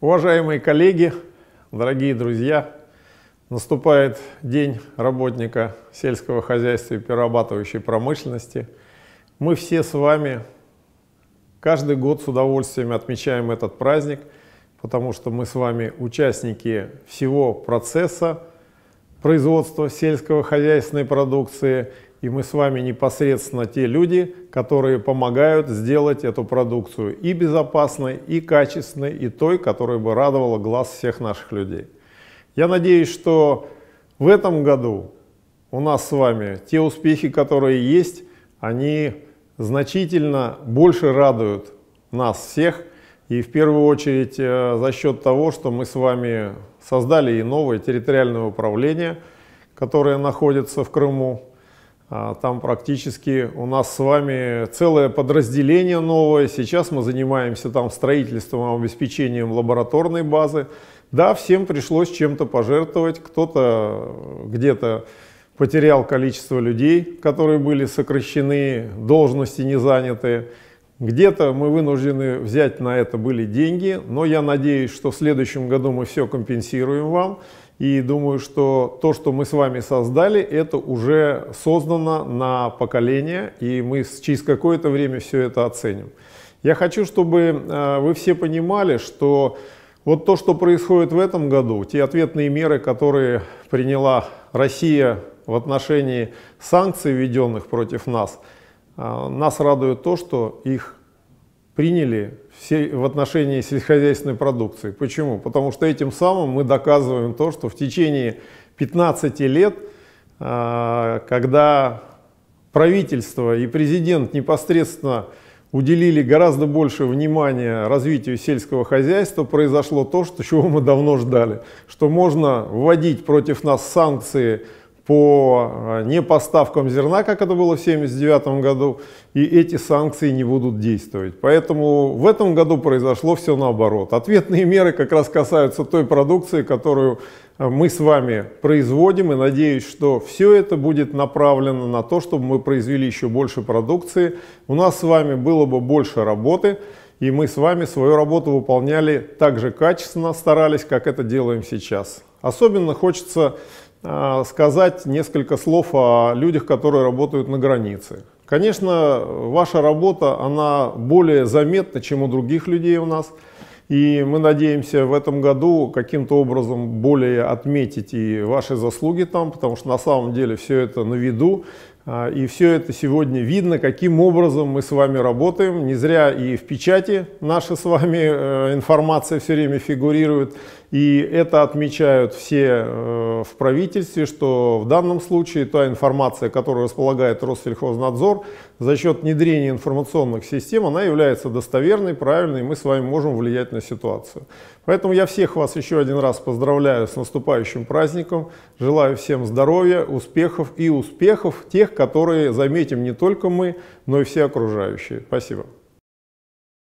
Уважаемые коллеги, дорогие друзья, наступает День работника сельского хозяйства и перерабатывающей промышленности. Мы все с вами каждый год с удовольствием отмечаем этот праздник, потому что мы с вами участники всего процесса производства сельского хозяйственной продукции – и мы с вами непосредственно те люди, которые помогают сделать эту продукцию и безопасной, и качественной, и той, которая бы радовала глаз всех наших людей. Я надеюсь, что в этом году у нас с вами те успехи, которые есть, они значительно больше радуют нас всех, и в первую очередь э, за счет того, что мы с вами создали и новое территориальное управление, которое находится в Крыму, а, там практически у нас с вами целое подразделение новое. Сейчас мы занимаемся там строительством, обеспечением лабораторной базы. Да, всем пришлось чем-то пожертвовать. Кто-то где-то потерял количество людей, которые были сокращены, должности не заняты. Где-то мы вынуждены взять на это были деньги, но я надеюсь, что в следующем году мы все компенсируем вам. И думаю, что то, что мы с вами создали, это уже создано на поколение, и мы через какое-то время все это оценим. Я хочу, чтобы э, вы все понимали, что вот то, что происходит в этом году, те ответные меры, которые приняла Россия в отношении санкций, введенных против нас, э, нас радует то, что их приняли все в отношении сельскохозяйственной продукции. Почему? Потому что этим самым мы доказываем то, что в течение 15 лет, а, когда правительство и президент непосредственно уделили гораздо больше внимания развитию сельского хозяйства, произошло то, что, чего мы давно ждали, что можно вводить против нас санкции по а, непоставкам зерна, как это было в 1979 году, и эти санкции не будут действовать. Поэтому в этом году произошло все наоборот. Ответные меры как раз касаются той продукции, которую а, мы с вами производим, и надеюсь, что все это будет направлено на то, чтобы мы произвели еще больше продукции, у нас с вами было бы больше работы, и мы с вами свою работу выполняли так же качественно, старались, как это делаем сейчас. Особенно хочется Э, сказать несколько слов о людях, которые работают на границе. Конечно, ваша работа, она более заметна, чем у других людей у нас. И мы надеемся в этом году каким-то образом более отметить и ваши заслуги там, потому что на самом деле все это на виду. А, и все это сегодня видно, каким образом мы с вами работаем. Не зря и в печати наша с вами э, информация все время фигурирует. И это отмечают все э, в правительстве, что в данном случае та информация, которую располагает Россельхознадзор, за счет внедрения информационных систем, она является достоверной, правильной, и мы с вами можем влиять на ситуацию. Поэтому я всех вас еще один раз поздравляю с наступающим праздником, желаю всем здоровья, успехов и успехов тех, которые заметим не только мы, но и все окружающие. Спасибо.